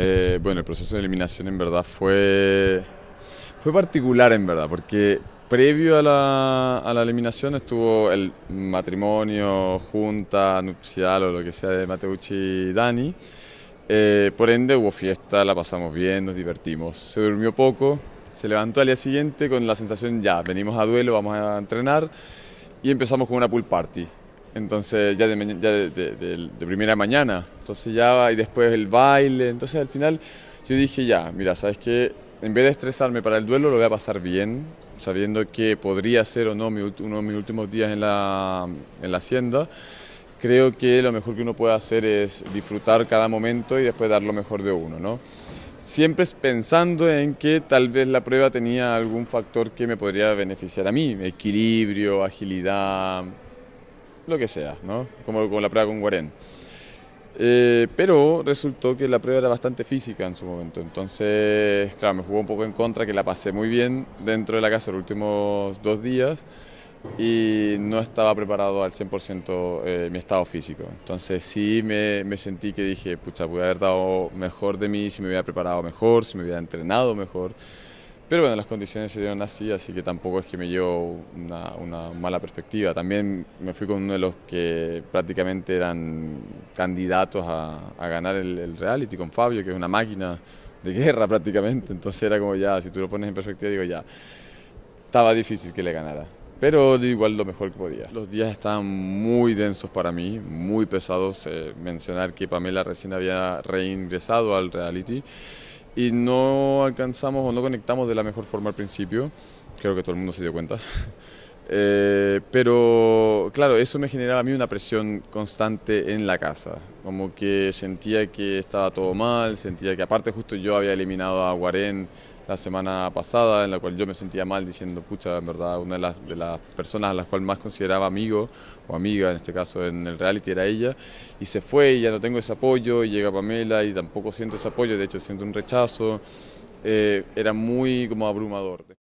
Eh, bueno, el proceso de eliminación en verdad fue, fue particular en verdad, porque previo a la, a la eliminación estuvo el matrimonio, junta, nupcial o lo que sea de Mateucci y Dani. Eh, por ende hubo fiesta, la pasamos bien, nos divertimos. Se durmió poco, se levantó al día siguiente con la sensación ya, venimos a duelo, vamos a entrenar y empezamos con una pool party entonces ya, de, primera mañana, entonces ya y después el baile, entonces al final yo dije ya, mira, sabes que en vez de estresarme para el duelo lo voy a pasar bien, sabiendo que podría ser o no uno de mis últimos días en la, en la hacienda, creo que lo mejor que uno puede hacer es disfrutar cada momento y después dar lo mejor de uno, ¿no? Siempre pensando en que tal vez la prueba tenía algún factor que me podría beneficiar a mí, equilibrio, agilidad, lo que sea, ¿no? Como con la prueba con Guarén. Eh, pero resultó que la prueba era bastante física en su momento, entonces, claro, me jugó un poco en contra, que la pasé muy bien dentro de la casa los últimos dos días y no estaba preparado al 100% eh, mi estado físico. Entonces sí me, sentí que dije, pucha, pude haber dado mejor de mí, si me hubiera preparado mejor, si me hubiera entrenado mejor. Pero bueno, las condiciones se dieron así, así que tampoco es que me dio una, mala perspectiva. También me fui con uno de los que prácticamente eran candidatos a, ganar el, reality, con Fabio, que es una máquina de guerra prácticamente. Entonces era como ya, si tú lo pones en perspectiva, digo ya, estaba difícil que le ganara. Pero igual lo mejor que podía. Los días estaban muy densos para mí, muy pesados. Eh, mencionar que Pamela recién había reingresado al reality y no alcanzamos o no conectamos de la mejor forma al principio. Creo que todo el mundo se dio cuenta. Eh, pero claro, eso me generaba a mí una presión constante en la casa, como que sentía que estaba todo mal, sentía que aparte justo yo había eliminado a Guarén la semana pasada, en la cual yo me sentía mal diciendo, pucha, en verdad, una de las, de las personas a las cuales más consideraba amigo o amiga, en este caso en el reality, era ella, y se fue y ya no tengo ese apoyo, y llega Pamela y tampoco siento ese apoyo, de hecho siento un rechazo, eh, era muy como abrumador.